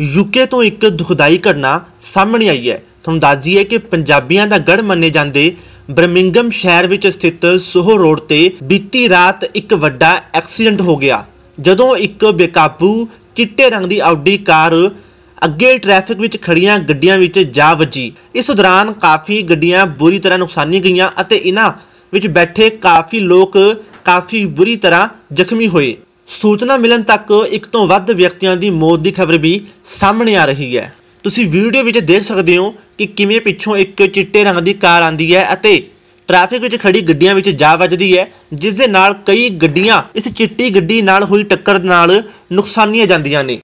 UK ਤੋਂ ਇੱਕ ਦੁਖਦਾਈ ਘਟਨਾ ਸਾਹਮਣੇ ਆਈ ਹੈ ਤੁਹਾਨੂੰ ਦੱਸ ਦਈਏ ਕਿ ਪੰਜਾਬੀਆਂ ਦਾ ਗੜ ਮੰਨੇ ਜਾਂਦੇ ਬਰਮਿੰਗਮ ਸ਼ਹਿਰ ਵਿੱਚ ਸਥਿਤ ਸੋਹੋ ਰੋਡ ਤੇ ਬੀਤੀ ਰਾਤ ਇੱਕ ਵੱਡਾ ਐਕਸੀਡੈਂਟ ਹੋ ਗਿਆ ਜਦੋਂ ਇੱਕ ਬੇਕਾਬੂ ਚਿੱਟੇ ਰੰਗ ਦੀ ਆਡੀ ਕਾਰ ਅੱਗੇ ਟ੍ਰੈਫਿਕ ਵਿੱਚ ਖੜੀਆਂ ਗੱਡੀਆਂ ਵਿੱਚ ਜਾ ਵੱਜੀ ਇਸ ਦੌਰਾਨ ਕਾਫੀ ਗੱਡੀਆਂ ਬੁਰੀ ਤਰ੍ਹਾਂ ਨੁਕਸਾਨੀ ਗਈਆਂ ਅਤੇ ਇਹਨਾਂ ਵਿੱਚ ਬੈਠੇ ਕਾਫੀ ਲੋਕ ਕਾਫੀ ਬੁਰੀ ਤਰ੍ਹਾਂ ਜ਼ਖਮੀ ਹੋਏ ਸੂਚਨਾ ਮਿਲਣ ਤੱਕ ਇੱਕ ਤੋਂ ਵੱਧ ਵਿਅਕਤੀਆਂ ਦੀ ਮੌਤ ਦੀ ਖਬਰ ਵੀ ਸਾਹਮਣੇ ਆ ਰਹੀ ਹੈ ਤੁਸੀਂ ਵੀਡੀਓ ਵਿੱਚ ਦੇਖ ਸਕਦੇ ਹੋ ਕਿ ਕਿਵੇਂ ਪਿੱਛੋਂ ਇੱਕ ਚਿੱਟੇ ਰੰਗ ਦੀ ਕਾਰ ਆਂਦੀ ਹੈ ਅਤੇ ਟ੍ਰੈਫਿਕ ਵਿੱਚ ਖੜੀ ਗੱਡੀਆਂ ਵਿੱਚ ਜਾ ਵੱਜਦੀ ਹੈ ਜਿਸ ਦੇ ਨਾਲ ਕਈ ਗੱਡੀਆਂ ਇਸ ਚਿੱਟੀ ਗੱਡੀ ਨਾਲ ਹੋਈ ਟੱਕਰ ਨਾਲ ਨੁਕਸਾਨੀਆਂ ਜਾਂਦੀਆਂ ਨੇ